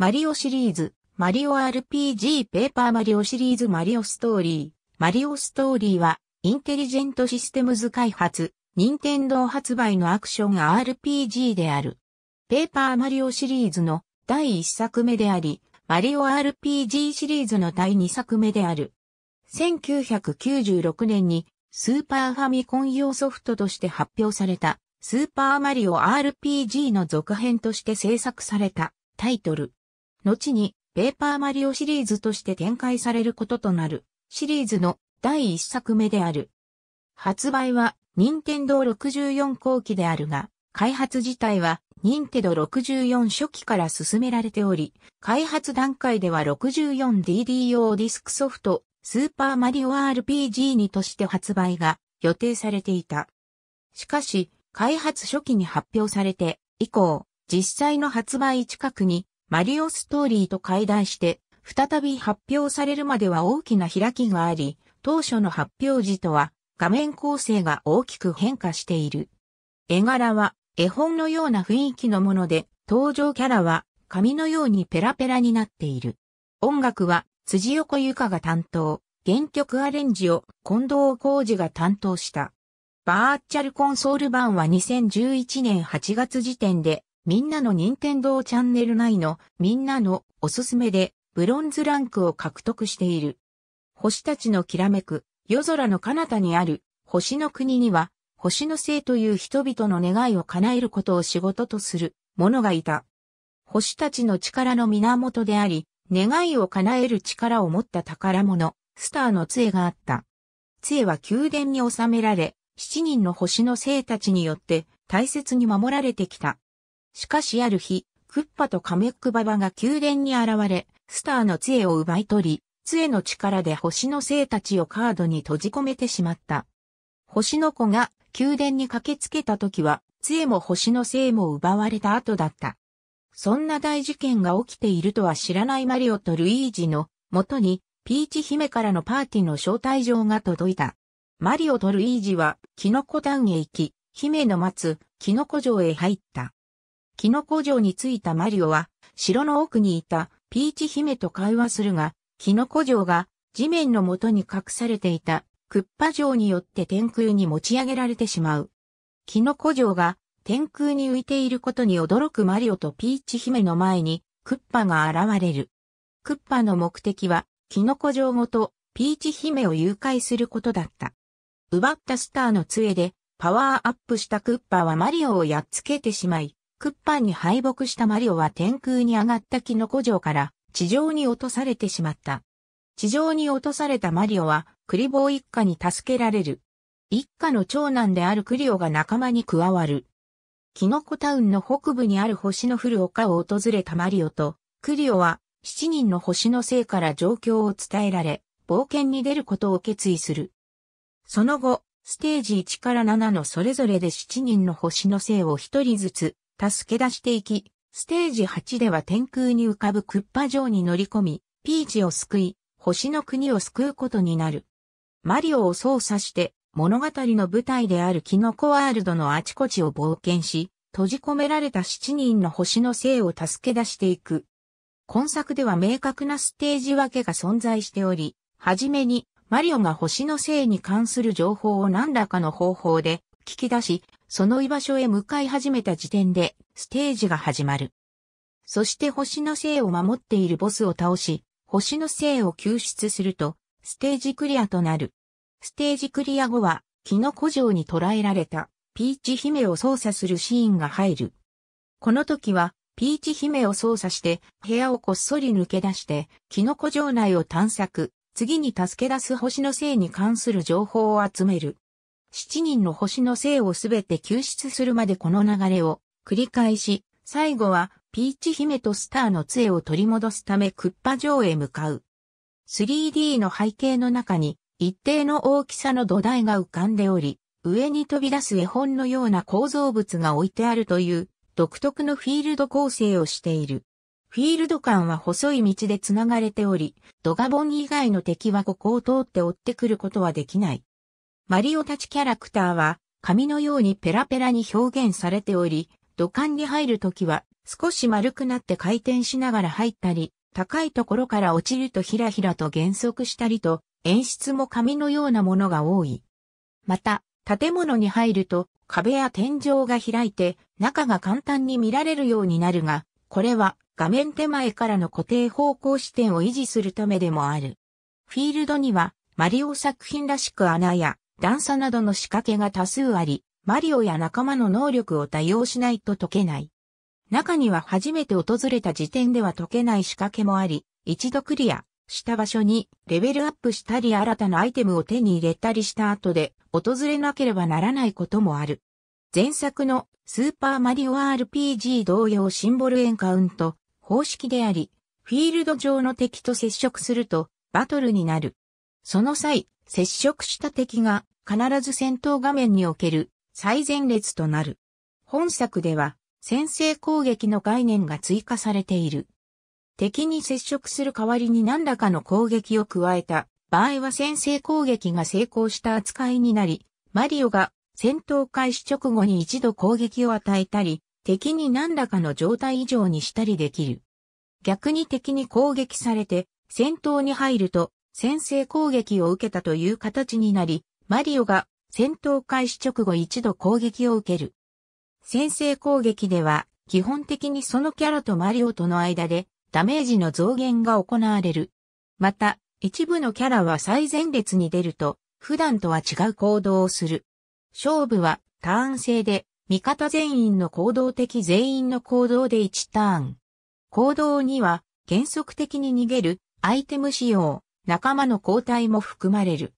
マリオシリーズ、マリオ RPG ペーパーマリオシリーズマリオストーリー。マリオストーリーは、インテリジェントシステムズ開発、任天堂発売のアクション RPG である。ペーパーマリオシリーズの第1作目であり、マリオ RPG シリーズの第2作目である。1996年にスーパーファミコン用ソフトとして発表されたスーパーマリオ RPG の続編として制作されたタイトル。後にペーパーマリオシリーズとして展開されることとなるシリーズの第1作目である。発売は任天堂64後期であるが、開発自体は任天堂64初期から進められており、開発段階では 64DD o ディスクソフト、スーパーマリオ RPG にとして発売が予定されていた。しかし、開発初期に発表されて、以降、実際の発売近くにマリオストーリーと会談して、再び発表されるまでは大きな開きがあり、当初の発表時とは画面構成が大きく変化している。絵柄は絵本のような雰囲気のもので、登場キャラは紙のようにペラペラになっている。音楽は辻横ゆかが担当、原曲アレンジを近藤浩二が担当した。バーチャルコンソール版は2011年8月時点でみんなの任天堂チャンネル内のみんなのおすすめでブロンズランクを獲得している。星たちのきらめく夜空の彼方にある星の国には星の星という人々の願いを叶えることを仕事とする者がいた。星たちの力の源であり、願いを叶える力を持った宝物、スターの杖があった。杖は宮殿に収められ、七人の星の星たちによって大切に守られてきた。しかしある日、クッパとカメックババが宮殿に現れ、スターの杖を奪い取り、杖の力で星の生たちをカードに閉じ込めてしまった。星の子が宮殿に駆けつけた時は、杖も星の生も奪われた後だった。そんな大事件が起きているとは知らないマリオとルイージの元に、ピーチ姫からのパーティーの招待状が届いた。マリオとルイージは、キノコ団へ行き、姫の待つ、キノコ城へ入った。キノコ城に着いたマリオは、城の奥にいたピーチ姫と会話するが、キノコ城が地面の元に隠されていたクッパ城によって天空に持ち上げられてしまう。キノコ城が天空に浮いていることに驚くマリオとピーチ姫の前にクッパが現れる。クッパの目的はキノコ城ごとピーチ姫を誘拐することだった。奪ったスターの杖でパワーアップしたクッパはマリオをやっつけてしまい、クッパンに敗北したマリオは天空に上がったキノコ城から地上に落とされてしまった。地上に落とされたマリオはクリボー一家に助けられる。一家の長男であるクリオが仲間に加わる。キノコタウンの北部にある星の降る丘を訪れたマリオと、クリオは7人の星のせいから状況を伝えられ、冒険に出ることを決意する。その後、ステージ1から7のそれぞれで7人の星のせいを1人ずつ助け出していき、ステージ8では天空に浮かぶクッパ城に乗り込み、ピーチを救い、星の国を救うことになる。マリオを操作して、物語の舞台であるキノコワールドのあちこちを冒険し、閉じ込められた7人の星の生を助け出していく。今作では明確なステージ分けが存在しており、はじめにマリオが星の生に関する情報を何らかの方法で聞き出し、その居場所へ向かい始めた時点で、ステージが始まる。そして星の生を守っているボスを倒し、星の生を救出すると、ステージクリアとなる。ステージクリア後は、キノコ城に捕らえられた、ピーチ姫を操作するシーンが入る。この時は、ピーチ姫を操作して、部屋をこっそり抜け出して、キノコ城内を探索、次に助け出す星の生に関する情報を集める。七人の星の星をすべて救出するまでこの流れを繰り返し、最後はピーチ姫とスターの杖を取り戻すためクッパ城へ向かう。3D の背景の中に一定の大きさの土台が浮かんでおり、上に飛び出す絵本のような構造物が置いてあるという独特のフィールド構成をしている。フィールド間は細い道で繋がれており、ドガボン以外の敵はここを通って追ってくることはできない。マリオたちキャラクターは、紙のようにペラペラに表現されており、土管に入るときは、少し丸くなって回転しながら入ったり、高いところから落ちるとひらひらと減速したりと、演出も紙のようなものが多い。また、建物に入ると壁や天井が開いて中が簡単に見られるようになるが、これは画面手前からの固定方向視点を維持するためでもある。フィールドにはマリオ作品らしく穴や段差などの仕掛けが多数あり、マリオや仲間の能力を多用しないと解けない。中には初めて訪れた時点では解けない仕掛けもあり、一度クリアした場所にレベルアップしたり新たなアイテムを手に入れたりした後で訪れなければならないこともある。前作のスーパーマリオ RPG 同様シンボルエンカウント方式であり、フィールド上の敵と接触するとバトルになる。その際、接触した敵が必ず戦闘画面における最前列となる。本作では先制攻撃の概念が追加されている。敵に接触する代わりに何らかの攻撃を加えた場合は先制攻撃が成功した扱いになり、マリオが戦闘開始直後に一度攻撃を与えたり、敵に何らかの状態異常にしたりできる。逆に敵に攻撃されて戦闘に入ると先制攻撃を受けたという形になり、マリオが戦闘開始直後一度攻撃を受ける。先制攻撃では、基本的にそのキャラとマリオとの間でダメージの増減が行われる。また、一部のキャラは最前列に出ると、普段とは違う行動をする。勝負はターン制で、味方全員の行動的全員の行動で1ターン。行動には、原則的に逃げる、アイテム使用、仲間の交代も含まれる。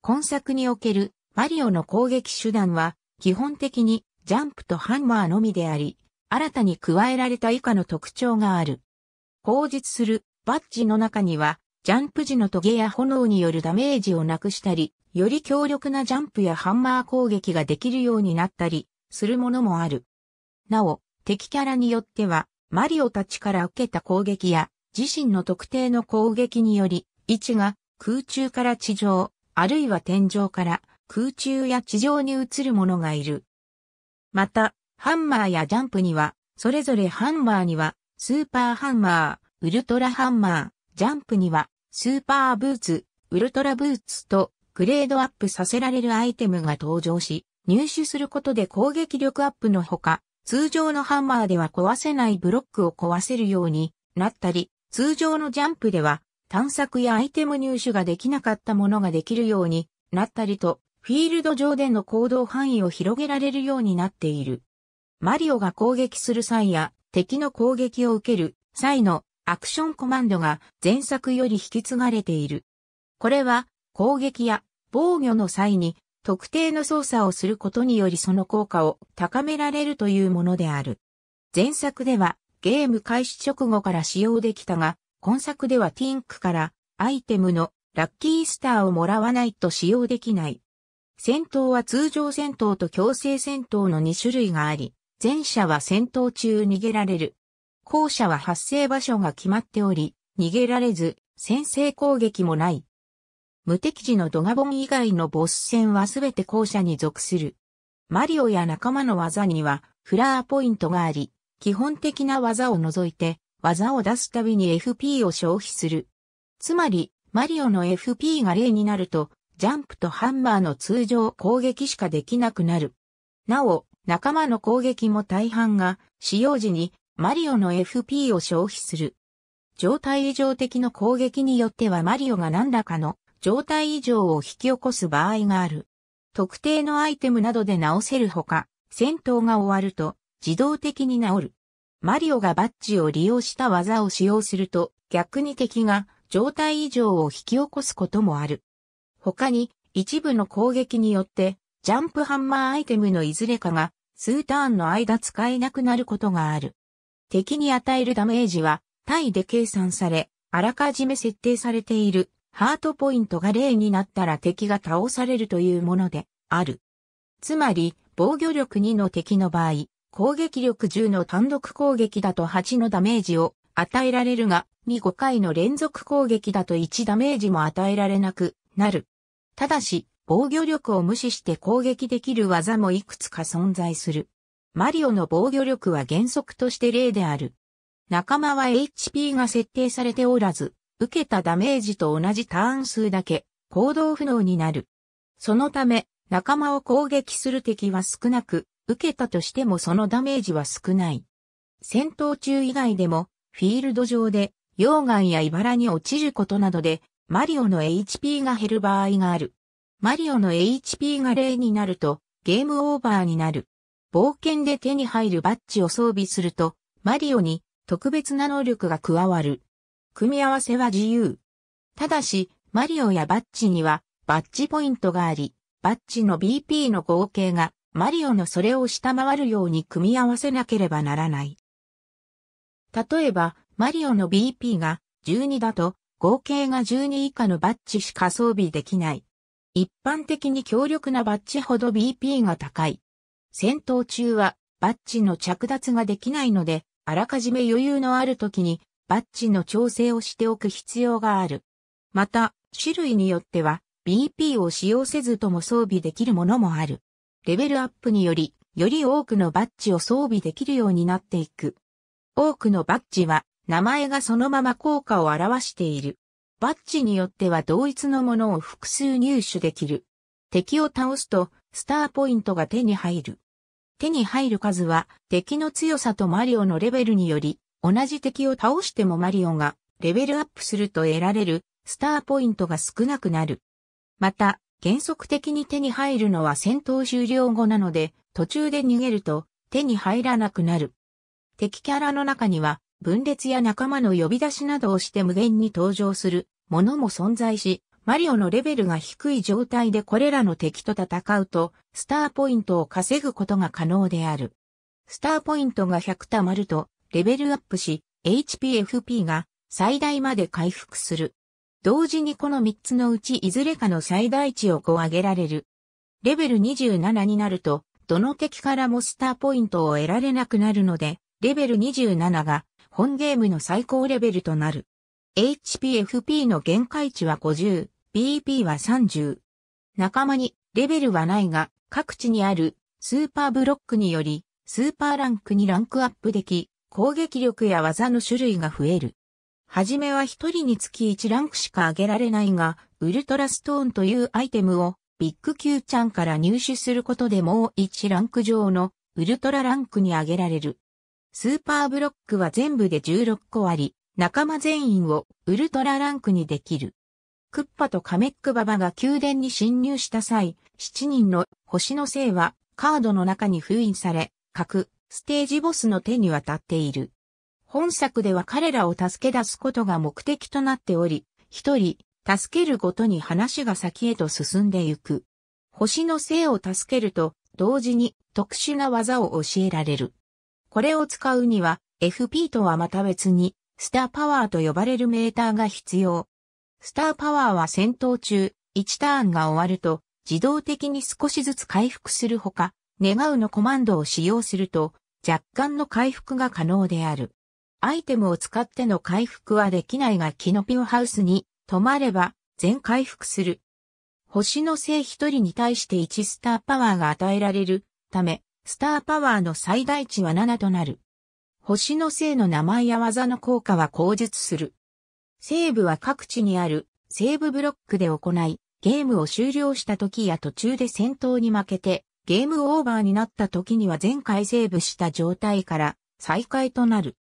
今作におけるマリオの攻撃手段は、基本的にジャンプとハンマーのみであり、新たに加えられた以下の特徴がある。口述するバッジの中には、ジャンプ時のトゲや炎によるダメージをなくしたり、より強力なジャンプやハンマー攻撃ができるようになったり、するものもある。なお、敵キャラによっては、マリオたちから受けた攻撃や、自身の特定の攻撃により、位置が空中から地上、あるいは天井から空中や地上に移るものがいる。また、ハンマーやジャンプには、それぞれハンマーには、スーパーハンマー、ウルトラハンマー、ジャンプには、スーパーブーツ、ウルトラブーツと、グレードアップさせられるアイテムが登場し、入手することで攻撃力アップのほか、通常のハンマーでは壊せないブロックを壊せるようになったり、通常のジャンプでは探索やアイテム入手ができなかったものができるようになったりと、フィールド上での行動範囲を広げられるようになっている。マリオが攻撃する際や敵の攻撃を受ける際のアクションコマンドが前作より引き継がれている。これは攻撃や防御の際に特定の操作をすることによりその効果を高められるというものである。前作ではゲーム開始直後から使用できたが、今作ではティンクからアイテムのラッキースターをもらわないと使用できない。戦闘は通常戦闘と強制戦闘の2種類があり、前者は戦闘中逃げられる。後者は発生場所が決まっており、逃げられず、先制攻撃もない。無敵時のドガボン以外のボス戦はすべて後者に属する。マリオや仲間の技にはフラーポイントがあり、基本的な技を除いて技を出すたびに FP を消費する。つまり、マリオの FP が0になると、ジャンプとハンマーの通常攻撃しかできなくなる。なお、仲間の攻撃も大半が、使用時にマリオの FP を消費する。状態異常的の攻撃によってはマリオが何らかの状態異常を引き起こす場合がある。特定のアイテムなどで直せるほか、戦闘が終わると自動的に治る。マリオがバッジを利用した技を使用すると、逆に敵が状態異常を引き起こすこともある。他に、一部の攻撃によって、ジャンプハンマーアイテムのいずれかが、数ターンの間使えなくなることがある。敵に与えるダメージは、体で計算され、あらかじめ設定されている、ハートポイントが0になったら敵が倒されるというもので、ある。つまり、防御力2の敵の場合、攻撃力10の単独攻撃だと8のダメージを与えられるが、2、5回の連続攻撃だと1ダメージも与えられなくなる。ただし、防御力を無視して攻撃できる技もいくつか存在する。マリオの防御力は原則として0である。仲間は HP が設定されておらず、受けたダメージと同じターン数だけ行動不能になる。そのため、仲間を攻撃する敵は少なく、受けたとしてもそのダメージは少ない。戦闘中以外でも、フィールド上で、溶岩や茨に落ちることなどで、マリオの HP が減る場合がある。マリオの HP が0になると、ゲームオーバーになる。冒険で手に入るバッジを装備すると、マリオに特別な能力が加わる。組み合わせは自由。ただし、マリオやバッジにはバッジポイントがあり、バッジの BP の合計がマリオのそれを下回るように組み合わせなければならない。例えば、マリオの BP が12だと、合計が12以下のバッジしか装備できない。一般的に強力なバッジほど BP が高い。戦闘中はバッジの着脱ができないので、あらかじめ余裕のある時にバッジの調整をしておく必要がある。また、種類によっては BP を使用せずとも装備できるものもある。レベルアップにより、より多くのバッジを装備できるようになっていく。多くのバッジは、名前がそのまま効果を表している。バッジによっては同一のものを複数入手できる。敵を倒すと、スターポイントが手に入る。手に入る数は、敵の強さとマリオのレベルにより、同じ敵を倒してもマリオが、レベルアップすると得られる、スターポイントが少なくなる。また、原則的に手に入るのは戦闘終了後なので、途中で逃げると手に入らなくなる。敵キャラの中には、分裂や仲間の呼び出しなどをして無限に登場するものも存在し、マリオのレベルが低い状態でこれらの敵と戦うと、スターポイントを稼ぐことが可能である。スターポイントが100貯まると、レベルアップし、HPFP が最大まで回復する。同時にこの3つのうちいずれかの最大値を5上げられる。レベル27になると、どの敵からもスターポイントを得られなくなるので、レベル27が本ゲームの最高レベルとなる。HPFP の限界値は50、BP は30。仲間にレベルはないが、各地にあるスーパーブロックにより、スーパーランクにランクアップでき、攻撃力や技の種類が増える。はじめは一人につき1ランクしか上げられないが、ウルトラストーンというアイテムをビッグ Q ちゃんから入手することでもう1ランク上のウルトラランクに上げられる。スーパーブロックは全部で16個あり、仲間全員をウルトラランクにできる。クッパとカメックババが宮殿に侵入した際、7人の星の星はカードの中に封印され、各ステージボスの手に渡っている。本作では彼らを助け出すことが目的となっており、一人、助けるごとに話が先へと進んでゆく。星の精を助けると、同時に特殊な技を教えられる。これを使うには、FP とはまた別に、スターパワーと呼ばれるメーターが必要。スターパワーは戦闘中、1ターンが終わると、自動的に少しずつ回復するほか、願うのコマンドを使用すると、若干の回復が可能である。アイテムを使っての回復はできないがキノピオハウスに泊まれば全回復する。星の星一人に対して1スターパワーが与えられるため、スターパワーの最大値は7となる。星の星の名前や技の効果は口述する。セーブは各地にあるセーブブロックで行い、ゲームを終了した時や途中で戦闘に負けて、ゲームオーバーになった時には前回セーブした状態から再開となる。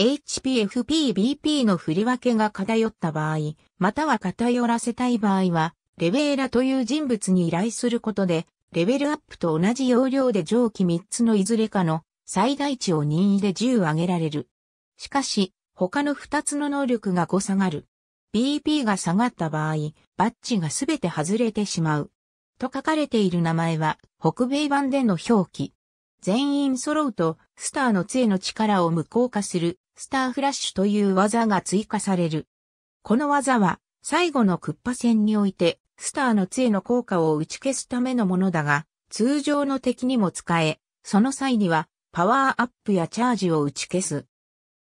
HPFPBP の振り分けが偏った場合、または偏らせたい場合は、レベーラという人物に依頼することで、レベルアップと同じ要領で上記3つのいずれかの最大値を任意で10上げられる。しかし、他の2つの能力が5下がる。BP が下がった場合、バッジがすべて外れてしまう。と書かれている名前は、北米版での表記。全員揃うと、スターの杖の力を無効化する、スターフラッシュという技が追加される。この技は、最後のクッパ戦において、スターの杖の効果を打ち消すためのものだが、通常の敵にも使え、その際には、パワーアップやチャージを打ち消す。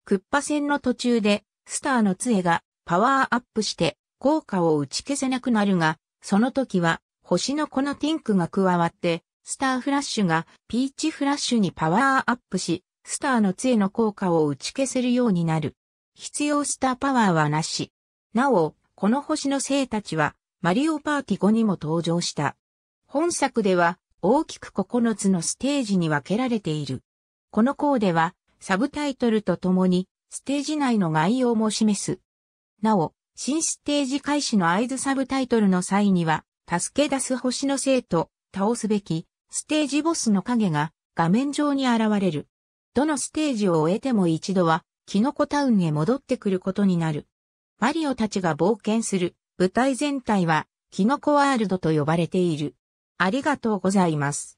クッパ戦の途中で、スターの杖がパワーアップして効果を打ち消せなくなるが、その時は星のこのティンクが加わって、スターフラッシュがピーチフラッシュにパワーアップし、スターの杖の効果を打ち消せるようになる。必要スターパワーはなし。なお、この星の生たちは、マリオパーティ後にも登場した。本作では、大きく9つのステージに分けられている。このコーデは、サブタイトルとともに、ステージ内の概要も示す。なお、新ステージ開始の合図サブタイトルの際には、助け出す星の生と、倒すべき、ステージボスの影が、画面上に現れる。どのステージを終えても一度は、キノコタウンへ戻ってくることになる。マリオたちが冒険する舞台全体は、キノコワールドと呼ばれている。ありがとうございます。